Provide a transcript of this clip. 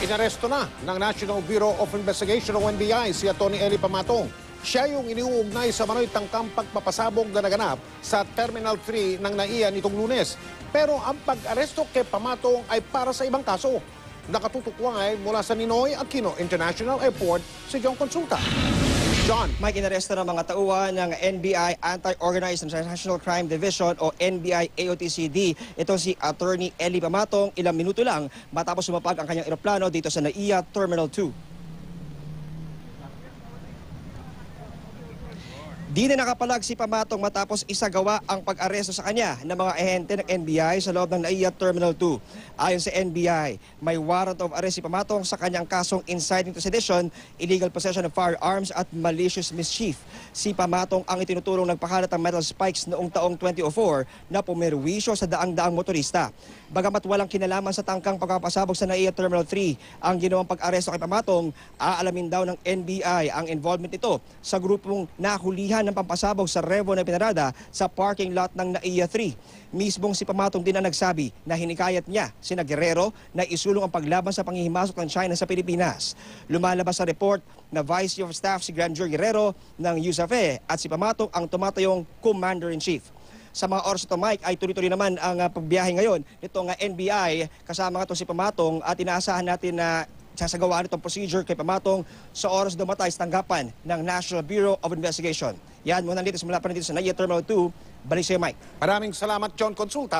Inaresto na ng National Bureau of Investigation o NBI si Atty. Eli Pamatong. Siya yung iniuugnay sa manoy tangkang pagpapasabog na naganap sa Terminal 3 ng NAIA nitong lunes. Pero ang pag-aresto kay Pamatong ay para sa ibang kaso. Nakatutukway mula sa Ninoy Aquino International Airport si John Consulta. John, may kinaresta ng mga tauhan ng NBI Anti-Organized International Crime Division o NBI AOTCD. Ito si Attorney Eli Pamatong ilang minuto lang matapos sumapag ang kanyang eroplano dito sa NAIA Terminal 2. Di na nakapalag si Pamatong matapos isagawa ang pag-aresto sa kanya ng mga ehente ng NBI sa loob ng NAIA Terminal 2. Ayon sa NBI, may warrant of arrest si Pamatong sa kanyang kasong inciting to sedition, illegal possession of firearms at malicious mischief. Si Pamatong ang itinuturong nagpakalat ng metal spikes noong taong 2004 na pumerwisyo sa daang-daang motorista. Bagamat walang kinalaman sa tangkang pagpapasabog sa NAIA Terminal 3, ang ginawang pag-aresto kay Pamatong, aalamin daw ng NBI ang involvement nito sa grupong nahulihan inanyayahan ng pampasabog sa Revo na pinarada sa parking lot ng NAIA 3. Mismong si Pamatong din ang nagsabi na hinikayat niya si Guerrero na isulong ang paglaban sa panghihimasok ng China sa Pilipinas. Lumalabas sa report na Vice Chief of Staff si Grand Guerrero ng USAFE at si Pamatong ang tumatayong Commander-in-Chief sa mga oras ito Mike ay tuloy-tuloy naman ang ah, pagbiyahe ngayon nito ah, nga NBI kasama nga to si Pamatong at inaasahan natin na sasagawa nitong procedure kay Pamatong sa oras dumatay sa tanggapan ng National Bureau of Investigation. Yan, muna dito mula pa rin dito sa NAIA Terminal 2. Balik sa'yo, Mike. Maraming salamat, John Consulta.